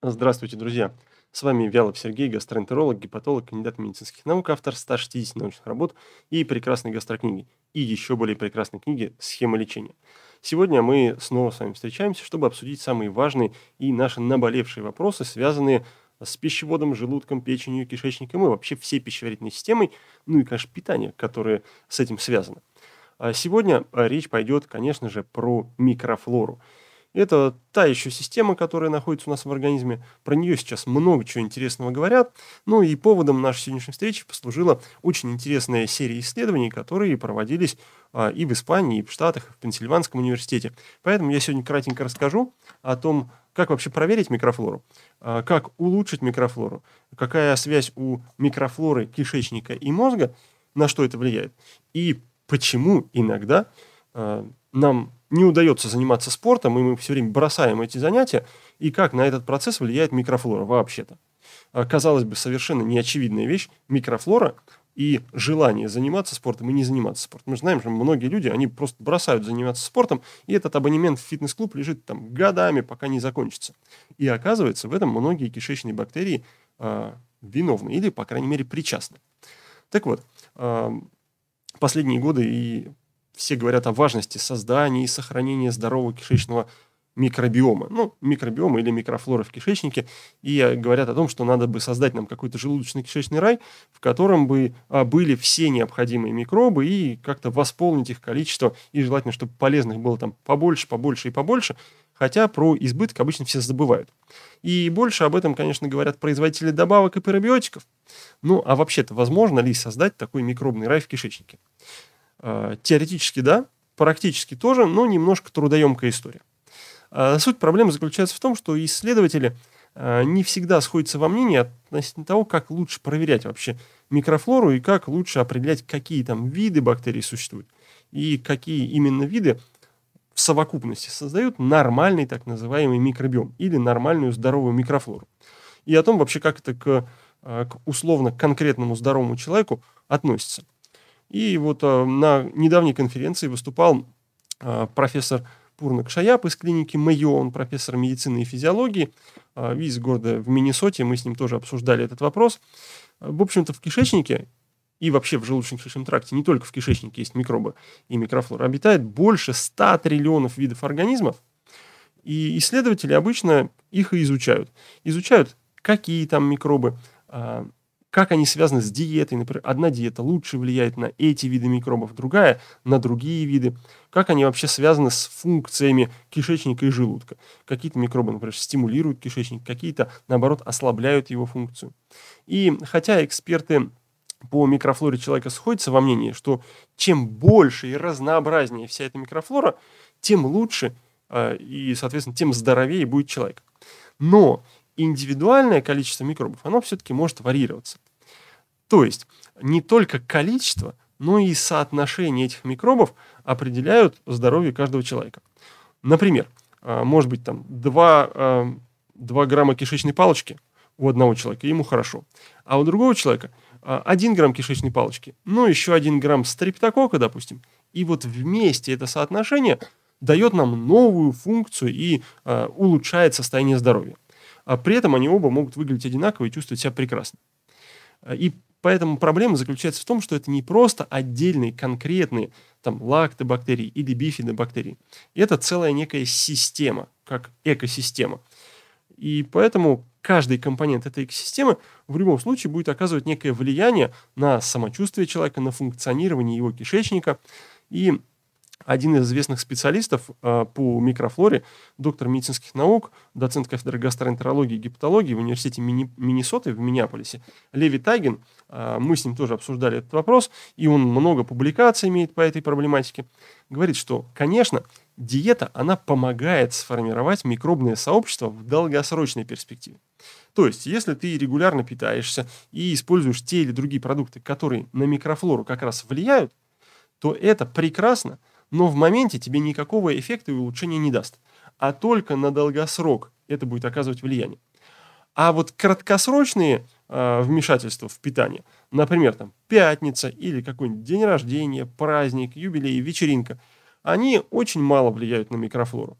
Здравствуйте, друзья! С вами Вялов Сергей, гастроэнтеролог, гепатолог, кандидат медицинских наук, автор 160 научных работ и прекрасной гастрокниги, и еще более прекрасной книги «Схема лечения». Сегодня мы снова с вами встречаемся, чтобы обсудить самые важные и наши наболевшие вопросы, связанные с пищеводом, желудком, печенью, кишечником и вообще всей пищеварительной системой, ну и, конечно, питание, которое с этим связано. А сегодня речь пойдет, конечно же, про микрофлору – это та еще система, которая находится у нас в организме. Про нее сейчас много чего интересного говорят. Ну и поводом нашей сегодняшней встречи послужила очень интересная серия исследований, которые проводились а, и в Испании, и в Штатах, и в Пенсильванском университете. Поэтому я сегодня кратенько расскажу о том, как вообще проверить микрофлору, а, как улучшить микрофлору, какая связь у микрофлоры кишечника и мозга, на что это влияет, и почему иногда а, нам не удается заниматься спортом, и мы все время бросаем эти занятия, и как на этот процесс влияет микрофлора вообще-то. А, казалось бы, совершенно неочевидная вещь, микрофлора и желание заниматься спортом и не заниматься спортом. Мы знаем, что многие люди, они просто бросают заниматься спортом, и этот абонемент в фитнес-клуб лежит там годами, пока не закончится. И оказывается, в этом многие кишечные бактерии э, виновны или, по крайней мере, причастны. Так вот, э, последние годы и все говорят о важности создания и сохранения здорового кишечного микробиома, ну, микробиома или микрофлоры в кишечнике, и э, говорят о том, что надо бы создать нам какой-то желудочно-кишечный рай, в котором бы а, были все необходимые микробы и как-то восполнить их количество, и желательно, чтобы полезных было там побольше, побольше и побольше, хотя про избыток обычно все забывают. И больше об этом, конечно, говорят производители добавок и пробиотиков. Ну, а вообще-то возможно ли создать такой микробный рай в кишечнике? Э, теоретически да, практически тоже, но немножко трудоемкая история. А, суть проблемы заключается в том, что исследователи э, не всегда сходятся во мнении относительно того, как лучше проверять вообще микрофлору и как лучше определять, какие там виды бактерий существуют и какие именно виды в совокупности создают нормальный так называемый микробиом или нормальную здоровую микрофлору. И о том вообще, как это к, э, к условно конкретному здоровому человеку относится. И вот а, на недавней конференции выступал а, профессор Пурна Кшаяп из клиники Мэйо, он профессор медицины и физиологии а, из города в Миннесоте, мы с ним тоже обсуждали этот вопрос. В общем-то, в кишечнике и вообще в желудочно-кишечном тракте, не только в кишечнике есть микробы и микрофлора, обитает больше 100 триллионов видов организмов, и исследователи обычно их и изучают. Изучают, какие там микробы, как они связаны с диетой. Например, одна диета лучше влияет на эти виды микробов, другая на другие виды. Как они вообще связаны с функциями кишечника и желудка. Какие-то микробы, например, стимулируют кишечник, какие-то, наоборот, ослабляют его функцию. И хотя эксперты по микрофлоре человека сходятся во мнении, что чем больше и разнообразнее вся эта микрофлора, тем лучше а, и, соответственно, тем здоровее будет человек. Но индивидуальное количество микробов, оно все-таки может варьироваться. То есть не только количество, но и соотношение этих микробов определяют здоровье каждого человека. Например, а, может быть там 2, 2 а, грамма кишечной палочки у одного человека, ему хорошо. А у другого человека 1 а, грамм кишечной палочки, ну еще 1 грамм стрептокока, допустим. И вот вместе это соотношение дает нам новую функцию и улучшает состояние здоровья. А при этом они оба могут выглядеть одинаково и чувствовать себя прекрасно. Э, и поэтому проблема заключается в том, что это не просто отдельные конкретные там лактобактерии или бифидобактерии. Это целая некая система, как экосистема. И поэтому каждый компонент этой экосистемы в любом случае будет оказывать некое влияние на самочувствие человека, на функционирование его кишечника. И один из известных специалистов а, по микрофлоре, доктор медицинских наук, доцент кафедры гастроэнтерологии и гепатологии в университете Миннесоты в Миннеаполисе, Леви Тайген. А, мы с ним тоже обсуждали этот вопрос, и он много публикаций имеет по этой проблематике. Говорит, что, конечно, диета, она помогает сформировать микробное сообщество в долгосрочной перспективе. То есть, если ты регулярно питаешься и используешь те или другие продукты, которые на микрофлору как раз влияют, то это прекрасно – но в моменте тебе никакого эффекта и улучшения не даст. А только на долгосрок это будет оказывать влияние. А вот краткосрочные э, вмешательства в питание, например, там пятница или какой-нибудь день рождения, праздник, юбилей, вечеринка, они очень мало влияют на микрофлору.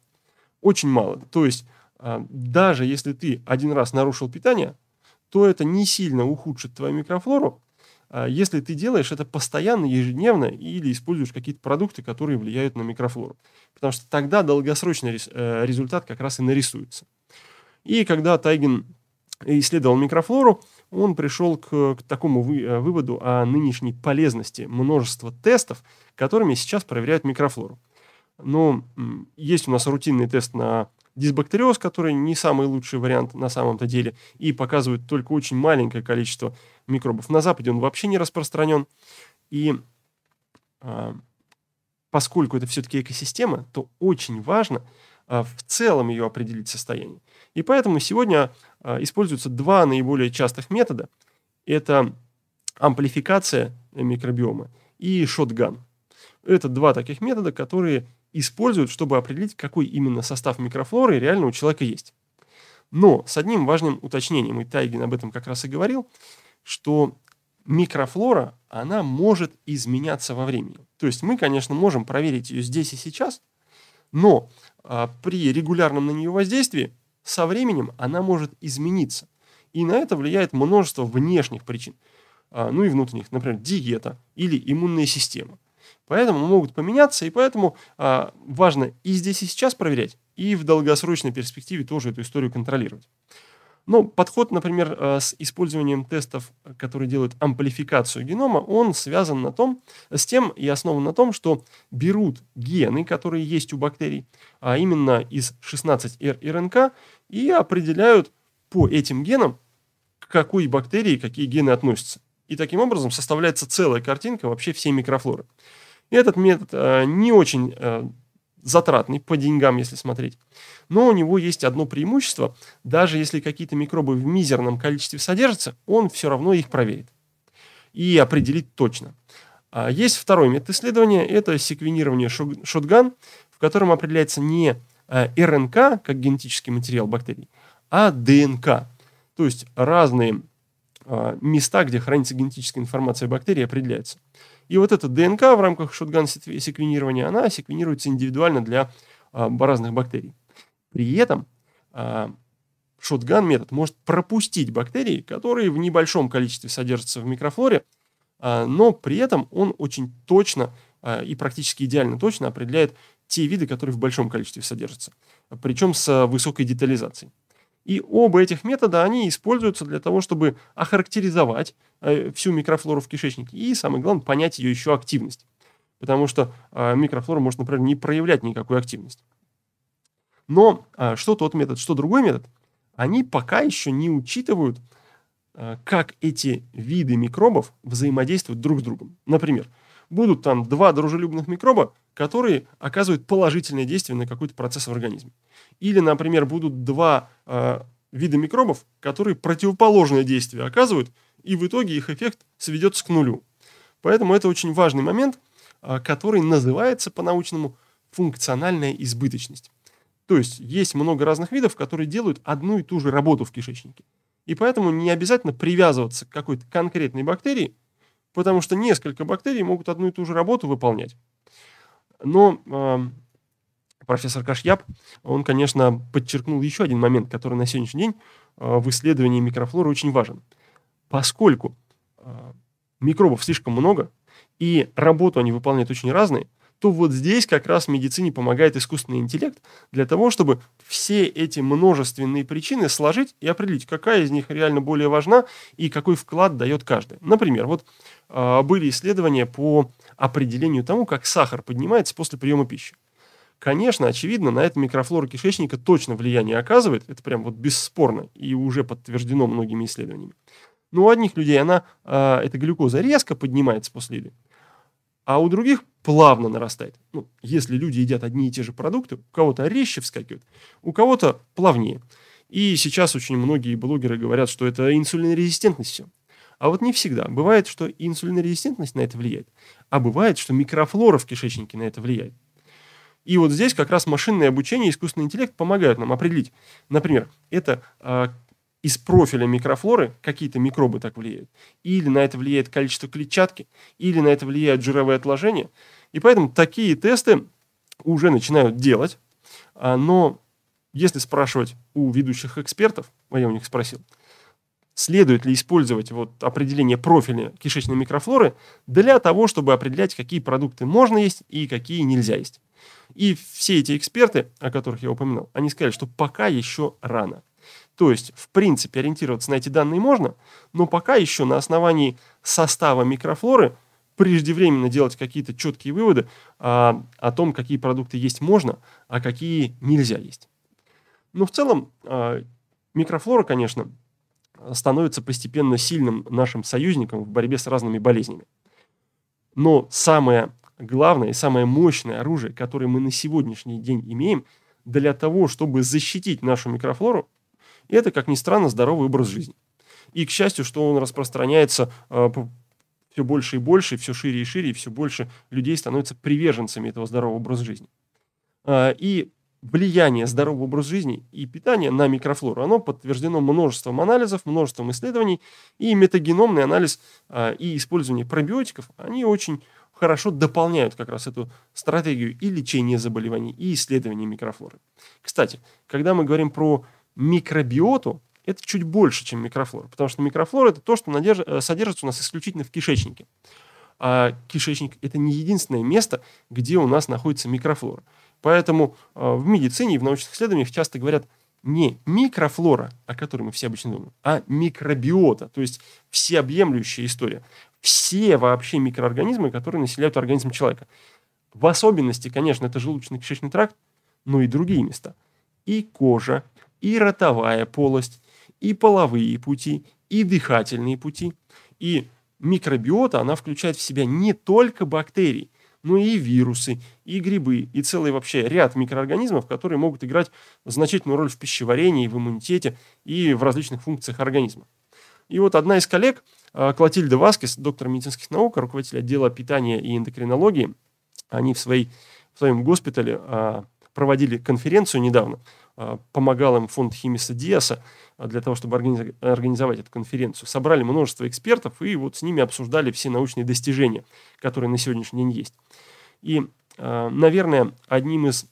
Очень мало. То есть э, даже если ты один раз нарушил питание, то это не сильно ухудшит твою микрофлору, а если ты делаешь это постоянно, ежедневно или используешь какие-то продукты, которые влияют на микрофлору. Потому что тогда долгосрочный э, результат как раз и нарисуется. И когда Тайген исследовал микрофлору, он пришел к, к такому вы, э, выводу о нынешней полезности множества тестов, которыми сейчас проверяют микрофлору. Но есть у нас рутинный тест на дисбактериоз, который не самый лучший вариант на самом-то деле, и показывает только очень маленькое количество микробов. На Западе он вообще не распространен. И э, поскольку это все-таки экосистема, то очень важно э, в целом ее определить состояние. И поэтому сегодня э, используются два наиболее частых метода. Это амплификация микробиома и шотган. Это два таких метода, которые используют, чтобы определить, какой именно состав микрофлоры реально у человека есть. Но с одним важным уточнением, и Тайгин об этом как раз и говорил, что микрофлора, она может изменяться во времени. То есть мы, конечно, можем проверить ее здесь и сейчас, но а, при регулярном на нее воздействии со временем она может измениться. И на это влияет множество внешних причин, а, ну и внутренних, например, диета или иммунная система. Поэтому могут поменяться, и поэтому а, важно и здесь и сейчас проверять, и в долгосрочной перспективе тоже эту историю контролировать. Но ну, подход, например, э, с использованием тестов, которые делают амплификацию генома, он связан на том, с тем и основан на том, что берут гены, которые есть у бактерий, а именно из 16R РНК, и определяют по этим генам, к какой бактерии какие гены относятся. И таким образом составляется целая картинка вообще всей микрофлоры. И этот метод э, не очень э, затратный по деньгам, если смотреть. Но у него есть одно преимущество. Даже если какие-то микробы в мизерном количестве содержатся, он все равно их проверит и определит точно. А есть второй метод исследования. Это секвенирование шотган, в котором определяется не а, РНК, как генетический материал бактерий, а ДНК. То есть разные а, места, где хранится генетическая информация бактерий, определяются. И вот эта ДНК в рамках шотган-секвенирования, она секвенируется индивидуально для а, разных бактерий. При этом а, шотган-метод может пропустить бактерии, которые в небольшом количестве содержатся в микрофлоре, а, но при этом он очень точно а, и практически идеально точно определяет те виды, которые в большом количестве содержатся, причем с а, высокой детализацией. И оба этих метода, они используются для того, чтобы охарактеризовать э, всю микрофлору в кишечнике и, самое главное, понять ее еще активность. Потому что э, микрофлора может, например, не проявлять никакую активность. Но э, что тот метод, что другой метод, они пока еще не учитывают, э, как эти виды микробов взаимодействуют друг с другом. Например, будут там два дружелюбных микроба, которые оказывают положительное действие на какой-то процесс в организме. Или, например, будут два э, вида микробов, которые противоположное действие оказывают, и в итоге их эффект сведется к нулю. Поэтому это очень важный момент, э, который называется по-научному функциональная избыточность. То есть есть много разных видов, которые делают одну и ту же работу в кишечнике. И поэтому не обязательно привязываться к какой-то конкретной бактерии, потому что несколько бактерий могут одну и ту же работу выполнять. Но э, профессор Кашьяб, он, конечно, подчеркнул еще один момент, который на сегодняшний день э, в исследовании микрофлоры очень важен. Поскольку э, микробов слишком много, и работу они выполняют очень разные, то вот здесь как раз медицине помогает искусственный интеллект для того, чтобы все эти множественные причины сложить и определить, какая из них реально более важна и какой вклад дает каждая. Например, вот э, были исследования по определению тому, как сахар поднимается после приема пищи. Конечно, очевидно, на это микрофлора кишечника точно влияние оказывает, это прям вот бесспорно и уже подтверждено многими исследованиями. Но у одних людей она, э, а, эта глюкоза резко поднимается после еды, а у других плавно нарастает. Ну, если люди едят одни и те же продукты, у кого-то резче вскакивают, у кого-то плавнее. И сейчас очень многие блогеры говорят, что это инсулинорезистентность все. А вот не всегда. Бывает, что инсулинорезистентность на это влияет, а бывает, что микрофлора в кишечнике на это влияет. И вот здесь как раз машинное обучение и искусственный интеллект помогают нам определить, например, это а, из профиля микрофлоры какие-то микробы так влияют. Или на это влияет количество клетчатки, или на это влияют жировые отложения. И поэтому такие тесты уже начинают делать. А, но если спрашивать у ведущих экспертов, а я у них спросил, следует ли использовать вот определение профиля кишечной микрофлоры для того, чтобы определять, какие продукты можно есть и какие нельзя есть. И все эти эксперты, о которых я упоминал, они сказали, что пока еще рано. То есть, в принципе, ориентироваться на эти данные можно, но пока еще на основании состава микрофлоры преждевременно делать какие-то четкие выводы а, о том, какие продукты есть можно, а какие нельзя есть. Но в целом а, микрофлора, конечно, становится постепенно сильным нашим союзником в борьбе с разными болезнями. Но самое главное и самое мощное оружие, которое мы на сегодняшний день имеем для того, чтобы защитить нашу микрофлору, и это, как ни странно, здоровый образ жизни. И, к счастью, что он распространяется э, все больше и больше, все шире и шире, и все больше людей становятся приверженцами этого здорового образа жизни. А, и влияние здорового образа жизни и питания на микрофлору, оно подтверждено множеством анализов, множеством исследований, и метагеномный анализ а, и использование пробиотиков, они очень хорошо дополняют как раз эту стратегию и лечения заболеваний, и исследования микрофлоры. Кстати, когда мы говорим про микробиоту это чуть больше, чем микрофлора, потому что микрофлора это то, что надерж... Э, содержится у нас исключительно в кишечнике. А кишечник это не единственное место, где у нас находится микрофлора. Поэтому э, в медицине и в научных исследованиях часто говорят не микрофлора, о которой мы все обычно думаем, а микробиота, то есть всеобъемлющая история. Все вообще микроорганизмы, которые населяют организм человека. В особенности, конечно, это желудочно-кишечный тракт, но и другие места. И кожа, и ротовая полость, и половые пути, и дыхательные пути. И микробиота, она включает в себя не только бактерии, но и вирусы, и грибы, и целый вообще ряд микроорганизмов, которые могут играть значительную роль в пищеварении, в иммунитете и в различных функциях организма. И вот одна из коллег, э, Клотильда Васкес, доктор медицинских наук, руководитель отдела питания и эндокринологии, они в, своей, в своем госпитале э, проводили конференцию недавно а, помогал им фонд Химиса Диаса а, для того, чтобы организовать эту конференцию. Собрали множество экспертов и вот с ними обсуждали все научные достижения, которые на сегодняшний день есть. И, а, наверное, одним из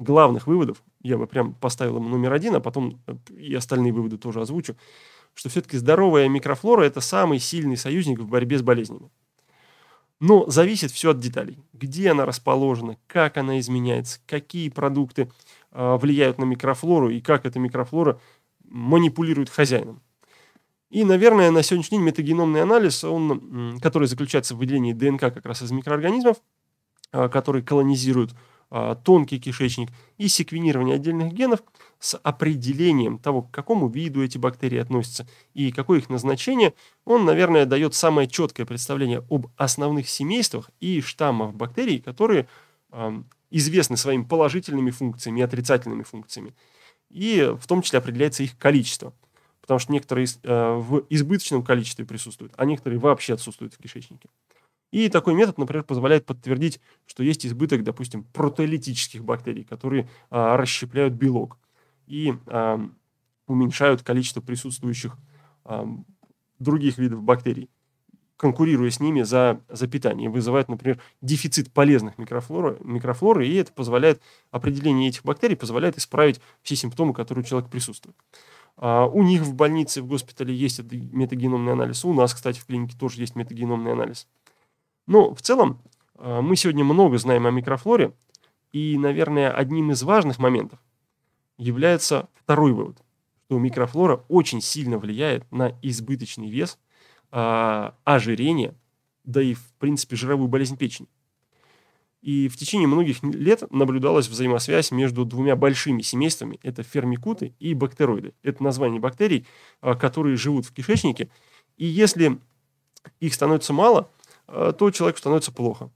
главных выводов, я бы прям поставил ему номер один, а потом э, и остальные выводы тоже озвучу, что все-таки здоровая микрофлора – это самый сильный союзник в борьбе с болезнями. Но зависит все от деталей. Где она расположена, как она изменяется, какие продукты – Э, влияют на микрофлору и как эта микрофлора манипулирует хозяином. И, наверное, на сегодняшний день метагеномный анализ, он, который заключается в выделении ДНК как раз из микроорганизмов, э, которые колонизируют э, тонкий кишечник, и секвенирование отдельных генов с определением того, к какому виду эти бактерии относятся и какое их назначение, он, наверное, дает самое четкое представление об основных семействах и штаммах бактерий, которые эм, известны своими положительными функциями и отрицательными функциями. И в том числе определяется их количество. Потому что некоторые э, в избыточном количестве присутствуют, а некоторые вообще отсутствуют в кишечнике. И такой метод, например, позволяет подтвердить, что есть избыток, допустим, протеолитических бактерий, которые а, расщепляют белок и а, уменьшают количество присутствующих а, других видов бактерий конкурируя с ними за, за питание, вызывает, например, дефицит полезных микрофлоры, микрофлоры, и это позволяет, определение этих бактерий позволяет исправить все симптомы, которые у человека присутствуют. А у них в больнице, в госпитале есть метагеномный анализ, у нас, кстати, в клинике тоже есть метагеномный анализ. Но в целом а, мы сегодня много знаем о микрофлоре, и, наверное, одним из важных моментов является второй вывод, что микрофлора очень сильно влияет на избыточный вес – а, ожирение, да и, в принципе, жировую болезнь печени. И в течение многих лет наблюдалась взаимосвязь между двумя большими семействами. Это фермикуты и бактероиды. Это название бактерий, а, которые живут в кишечнике. И если их становится мало, а, то человеку становится плохо.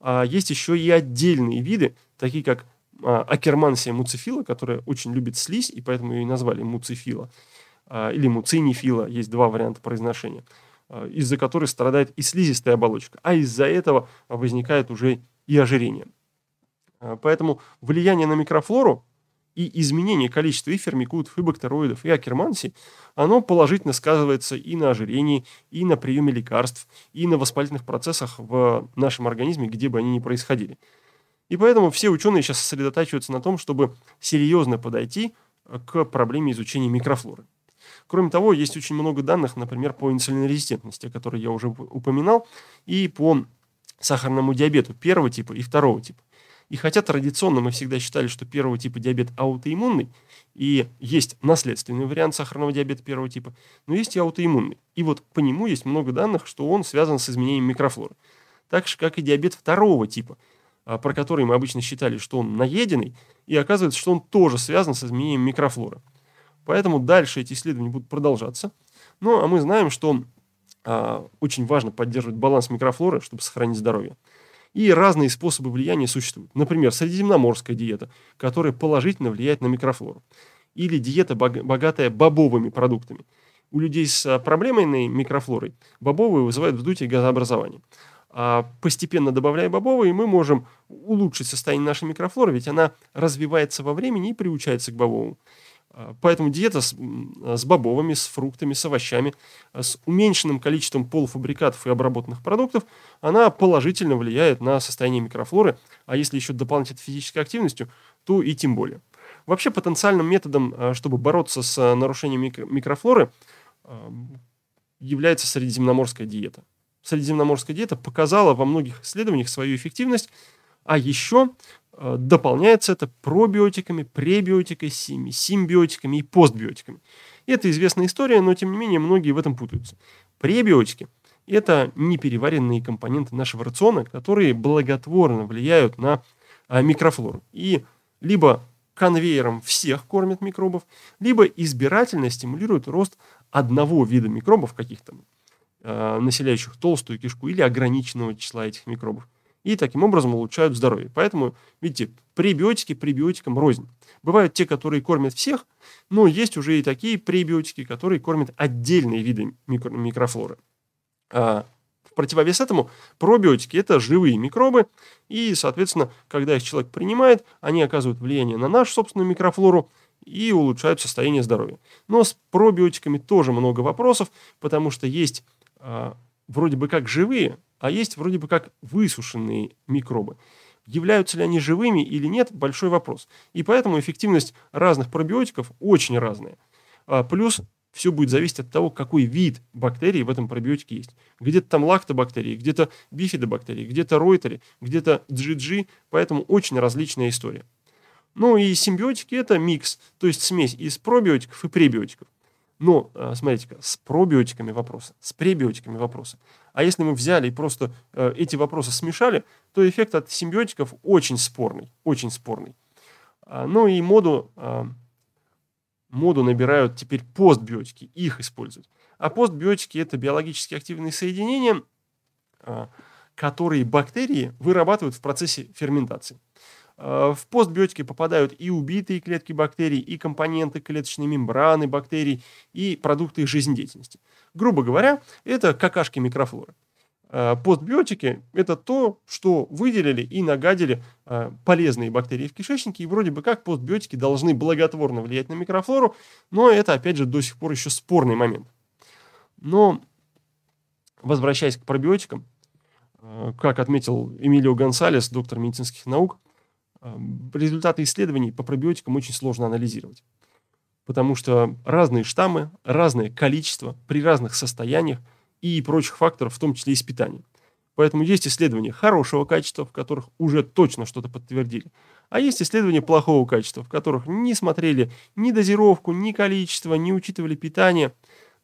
А есть еще и отдельные виды, такие как а, акермансия муцифила, которая очень любит слизь, и поэтому ее и назвали муцифила. Или муцинифила, есть два варианта произношения – Э, из-за которой страдает и слизистая оболочка, а из-за этого возникает уже и ожирение. Э, поэтому влияние на микрофлору и изменение количества и фермикутов, и бактероидов, и акермансий, оно положительно сказывается и на ожирении, и на приеме лекарств, и на воспалительных процессах в нашем организме, где бы они ни происходили. И поэтому все ученые сейчас сосредотачиваются на том, чтобы серьезно подойти э, к проблеме изучения микрофлоры. Кроме того, есть очень много данных, например, по инсулинорезистентности, о которой я уже упоминал, и по сахарному диабету первого типа и второго типа. И хотя традиционно мы всегда считали, что первого типа диабет аутоиммунный, и есть наследственный вариант сахарного диабета первого типа, но есть и аутоиммунный. И вот по нему есть много данных, что он связан с изменением микрофлоры. Так же, как и диабет второго типа, а, про который мы обычно считали, что он наеденный, и оказывается, что он тоже связан с изменением микрофлоры. Поэтому дальше эти исследования будут продолжаться. Ну, а мы знаем, что э, очень важно поддерживать баланс микрофлоры, чтобы сохранить здоровье. И разные способы влияния существуют. Например, средиземноморская диета, которая положительно влияет на микрофлору. Или диета, богатая бобовыми продуктами. У людей с а, проблемой микрофлорой бобовые вызывают вздутие газообразования. А постепенно добавляя бобовые, мы можем улучшить состояние нашей микрофлоры, ведь она развивается во времени и приучается к бобовому. Поэтому диета с, с бобовыми, с фруктами, с овощами, э, с уменьшенным количеством полуфабрикатов и обработанных продуктов, она положительно влияет на состояние микрофлоры, а если еще дополнить это физической активностью, то и тем более. Вообще потенциальным методом, э, чтобы бороться с э, нарушением микрофлоры, является средиземноморская диета. Средиземноморская диета показала во многих исследованиях свою эффективность а еще э, дополняется это пробиотиками, пребиотиками, симбиотиками и постбиотиками. Это известная история, но тем не менее многие в этом путаются. Пребиотики – это непереваренные компоненты нашего рациона, которые благотворно влияют на э, микрофлору. И либо конвейером всех кормят микробов, либо избирательно стимулируют рост одного вида микробов каких-то, э, населяющих толстую кишку или ограниченного числа этих микробов и таким образом улучшают здоровье. Поэтому, видите, пребиотики пребиотикам рознь. Бывают те, которые кормят всех, но есть уже и такие пребиотики, которые кормят отдельные виды микро- микрофлоры. А в противовес этому пробиотики – это живые микробы, и, соответственно, когда их человек принимает, они оказывают влияние на нашу собственную микрофлору, и улучшают состояние здоровья. Но с пробиотиками тоже много вопросов, потому что есть э, вроде бы как живые, а есть вроде бы как высушенные микробы. Являются ли они живыми или нет – большой вопрос. И поэтому эффективность разных пробиотиков очень разная. А плюс все будет зависеть от того, какой вид бактерий в этом пробиотике есть. Где-то там лактобактерии, где-то бифидобактерии, где-то ройтери, где-то GG, поэтому очень различная история. Ну и симбиотики – это микс, то есть смесь из пробиотиков и пребиотиков. Но, э, смотрите-ка, с пробиотиками вопросы, с пребиотиками вопросы. А если мы взяли и просто э, эти вопросы смешали, то эффект от симбиотиков очень спорный, очень спорный. А, ну и моду, а, моду набирают теперь постбиотики, их используют. А постбиотики – это биологически активные соединения, а, которые бактерии вырабатывают в процессе ферментации. Э, в постбиотики попадают и убитые клетки бактерий, и компоненты клеточной мембраны бактерий, и продукты их жизнедеятельности. Грубо говоря, это какашки микрофлоры. Э, постбиотики – это то, что выделили и нагадили э, полезные бактерии в кишечнике, и вроде бы как постбиотики должны благотворно влиять на микрофлору, но это, опять же, до сих пор еще спорный момент. Но, возвращаясь к пробиотикам, как отметил Эмилио Гонсалес, доктор медицинских наук, Эм, результаты исследований по пробиотикам очень сложно анализировать. Потому что разные штаммы, разное количество при разных состояниях и прочих факторов, в том числе из питания. Поэтому есть исследования хорошего качества, в которых уже точно что-то подтвердили. А есть исследования плохого качества, в которых не смотрели ни дозировку, ни количество, не учитывали питание.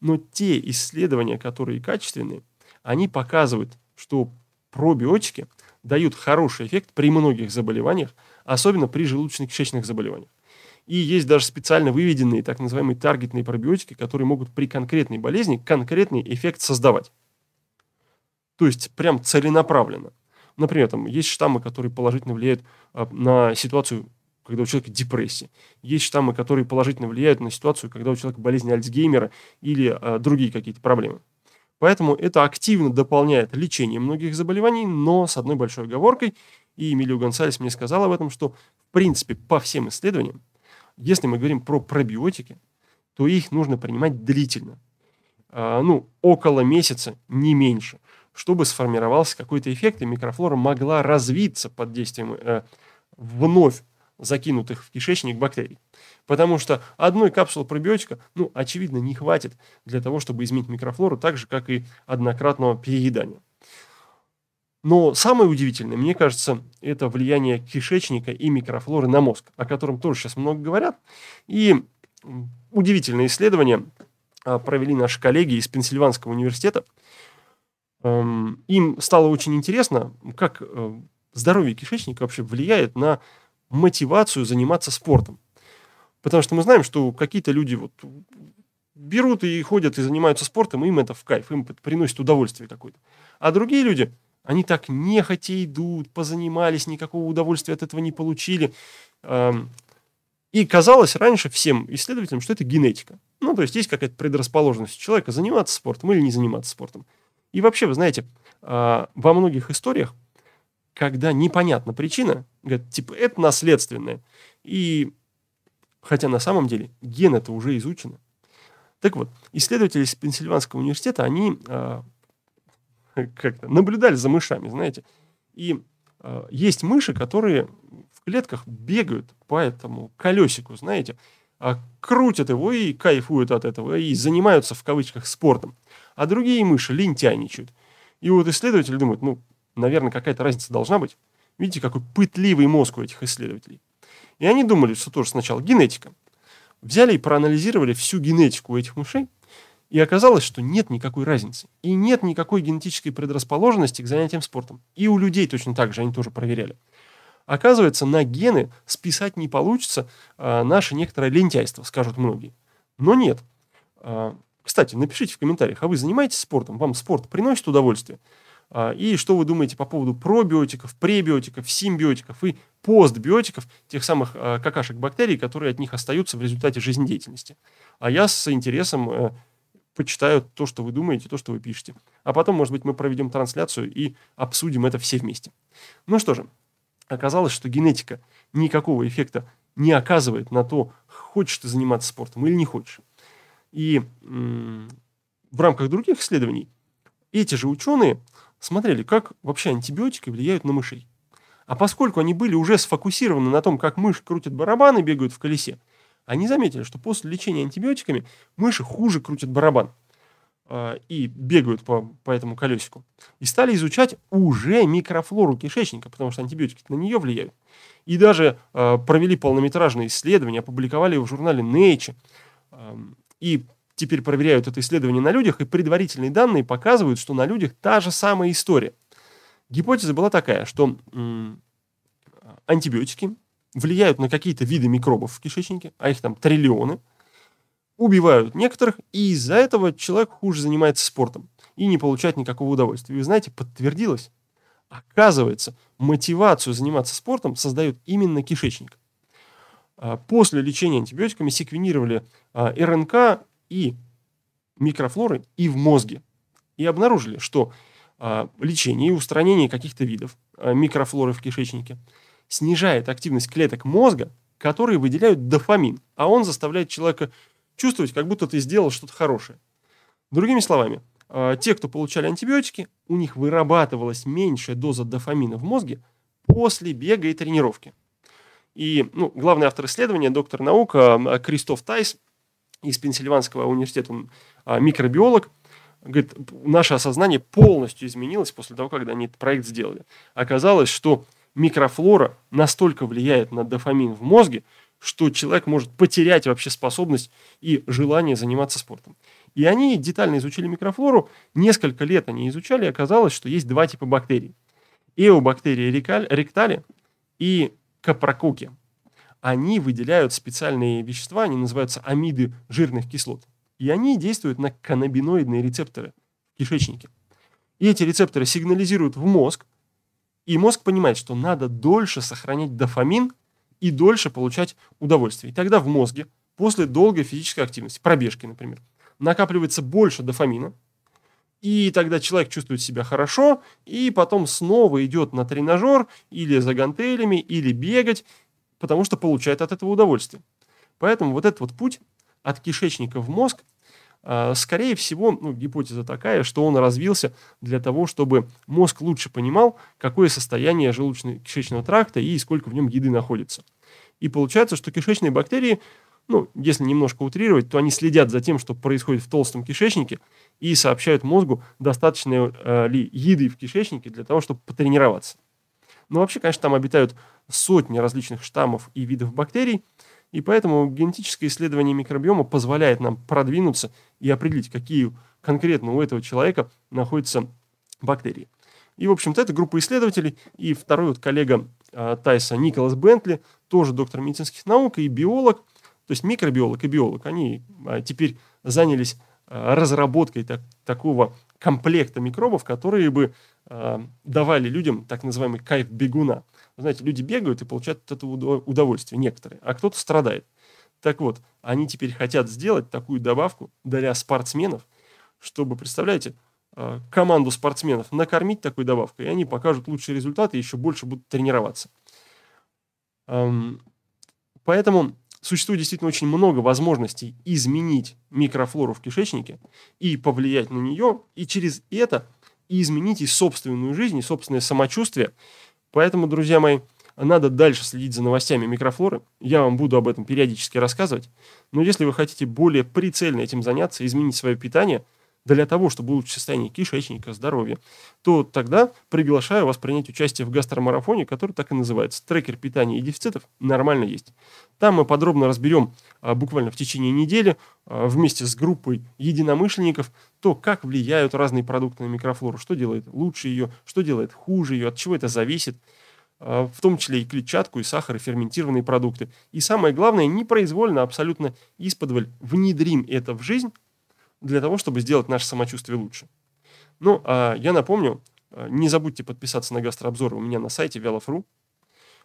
Но те исследования, которые качественные, они показывают, что пробиотики – дают хороший эффект при многих заболеваниях, особенно при желудочно-кишечных заболеваниях. И есть даже специально выведенные так называемые таргетные пробиотики, которые могут при конкретной болезни конкретный эффект создавать. То есть прям целенаправленно. Например, там есть штаммы, которые положительно влияют а, на ситуацию, когда у человека депрессия. Есть штаммы, которые положительно влияют на ситуацию, когда у человека болезнь Альцгеймера или а, другие какие-то проблемы. Поэтому это активно дополняет лечение многих заболеваний, но с одной большой оговоркой, и Эмилио Гонсалес мне сказал об этом, что в принципе по всем исследованиям, если мы говорим про пробиотики, то их нужно принимать длительно. А, ну, около месяца, не меньше, чтобы сформировался какой-то эффект, и микрофлора могла развиться под действием э, вновь закинутых в кишечник бактерий. Потому что одной капсулы пробиотика, ну, очевидно, не хватит для того, чтобы изменить микрофлору, так же, как и однократного переедания. Но самое удивительное, мне кажется, это влияние кишечника и микрофлоры на мозг, о котором тоже сейчас много говорят. И удивительное исследование а, провели наши коллеги из Пенсильванского университета. Эм, им стало очень интересно, как э, здоровье кишечника вообще влияет на мотивацию заниматься спортом. Потому что мы знаем, что какие-то люди вот берут и ходят и занимаются спортом, и им это в кайф, им приносит удовольствие какое-то. А другие люди, они так нехотя идут, позанимались, никакого удовольствия от этого не получили. И казалось раньше всем исследователям, что это генетика. Ну, то есть есть какая-то предрасположенность человека заниматься спортом или не заниматься спортом. И вообще, вы знаете, а, во многих историях когда непонятна причина, говорят, типа, это наследственное. И хотя на самом деле ген это уже изучено. Так вот, исследователи из Пенсильванского университета, они э, как-то наблюдали за мышами, знаете. И э, есть мыши, которые в клетках бегают по этому колесику, знаете, а крутят его и кайфуют от этого, и занимаются в кавычках спортом. А другие мыши лентяничают. И вот исследователи думают, ну, наверное, какая-то разница должна быть. Видите, какой пытливый мозг у этих исследователей. И они думали, что тоже сначала генетика. Взяли и проанализировали всю генетику у этих мышей, и оказалось, что нет никакой разницы. И нет никакой генетической предрасположенности к занятиям спортом. И у людей точно так же, они тоже проверяли. Оказывается, на гены списать не получится а, наше некоторое лентяйство, скажут многие. Но нет. А, кстати, напишите в комментариях, а вы занимаетесь спортом? Вам спорт приносит удовольствие? А, и что вы думаете по поводу пробиотиков, пребиотиков, симбиотиков и постбиотиков, тех самых а, какашек бактерий, которые от них остаются в результате жизнедеятельности. А я с интересом э, почитаю то, что вы думаете, то, что вы пишете. А потом, может быть, мы проведем трансляцию и обсудим это все вместе. Ну что же, оказалось, что генетика никакого эффекта не оказывает на то, хочешь ты заниматься спортом или не хочешь. И м- в рамках других исследований эти же ученые смотрели, как вообще антибиотики влияют на мышей. А поскольку они были уже сфокусированы на том, как мышь крутит барабан и бегают в колесе, они заметили, что после лечения антибиотиками мыши хуже крутят барабан э, и бегают по, по этому колесику. И стали изучать уже микрофлору кишечника, потому что антибиотики на нее влияют. И даже э, провели полнометражные исследования, опубликовали его в журнале Nature. Э, и теперь проверяют это исследование на людях, и предварительные данные показывают, что на людях та же самая история. Гипотеза была такая, что антибиотики влияют на какие-то виды микробов в кишечнике, а их там триллионы, убивают некоторых, и из-за этого человек хуже занимается спортом и не получает никакого удовольствия. И вы знаете, подтвердилось. Оказывается, мотивацию заниматься спортом создает именно кишечник. А, после лечения антибиотиками секвенировали а, РНК и микрофлоры, и в мозге. И обнаружили, что а, лечение и устранение каких-то видов а, микрофлоры в кишечнике снижает активность клеток мозга, которые выделяют дофамин, а он заставляет человека чувствовать, как будто ты сделал что-то хорошее. Другими словами, а, те, кто получали антибиотики, у них вырабатывалась меньшая доза дофамина в мозге после бега и тренировки. И ну, главный автор исследования, доктор наук Кристоф Тайс, из Пенсильванского университета, он а, микробиолог, говорит, наше осознание полностью изменилось после того, когда они этот проект сделали. Оказалось, что микрофлора настолько влияет на дофамин в мозге, что человек может потерять вообще способность и желание заниматься спортом. И они детально изучили микрофлору, несколько лет они изучали, и оказалось, что есть два типа бактерий. Эобактерии ректали и капрококи они выделяют специальные вещества, они называются амиды жирных кислот. И они действуют на каннабиноидные рецепторы в кишечнике. И эти рецепторы сигнализируют в мозг, и мозг понимает, что надо дольше сохранять дофамин и дольше получать удовольствие. И тогда в мозге после долгой физической активности, пробежки, например, накапливается больше дофамина, и тогда человек чувствует себя хорошо, и потом снова идет на тренажер или за гантелями, или бегать, потому что получает от этого удовольствие. Поэтому вот этот вот путь от кишечника в мозг, а, скорее всего, ну, гипотеза такая, что он развился для того, чтобы мозг лучше понимал, какое состояние желудочно-кишечного тракта и сколько в нем еды находится. И получается, что кишечные бактерии, ну, если немножко утрировать, то они следят за тем, что происходит в толстом кишечнике, и сообщают мозгу, достаточно э, ли еды в кишечнике для того, чтобы потренироваться. Ну, вообще, конечно, там обитают сотни различных штаммов и видов бактерий, и поэтому генетическое исследование микробиома позволяет нам продвинуться и определить, какие конкретно у этого человека находятся бактерии. И, в общем-то, это группа исследователей. И второй вот коллега э, Тайса Николас Бентли, тоже доктор медицинских наук и биолог, то есть микробиолог и биолог, они э, теперь занялись а, разработкой так, такого комплекта микробов, которые бы э, давали людям так называемый кайф бегуна. знаете, люди бегают и получают от этого удовольствие, некоторые, а кто-то страдает. Так вот, они теперь хотят сделать такую добавку для спортсменов, чтобы, представляете, э, команду спортсменов накормить такой добавкой, и они покажут лучшие результаты и еще больше будут тренироваться. Эм, поэтому существует действительно очень много возможностей изменить микрофлору в кишечнике и повлиять на нее, и через это изменить и собственную жизнь, и собственное самочувствие. Поэтому, друзья мои, надо дальше следить за новостями микрофлоры. Я вам буду об этом периодически рассказывать. Но если вы хотите более прицельно этим заняться, изменить свое питание – для того, чтобы улучшить состояние кишечника, здоровья, то тогда приглашаю вас принять участие в гастромарафоне, который так и называется «Трекер питания и дефицитов нормально есть». Там мы подробно разберем а, буквально в течение недели а, вместе с группой единомышленников то, как влияют разные продукты на микрофлору, что делает лучше ее, что делает хуже ее, от чего это зависит а, в том числе и клетчатку, и сахар, и ферментированные продукты. И самое главное, непроизвольно, абсолютно исподволь внедрим это в жизнь, для того, чтобы сделать наше самочувствие лучше. Ну, а я напомню, а, не забудьте подписаться на гастрообзоры у меня на сайте velof.ru,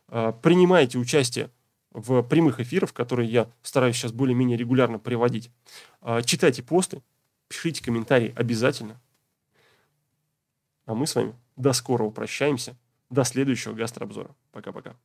а, Принимайте участие в прямых эфирах, которые я стараюсь сейчас более-менее регулярно приводить. А, читайте посты, пишите комментарии обязательно. А мы с вами до скорого прощаемся. До следующего гастрообзора. Пока-пока.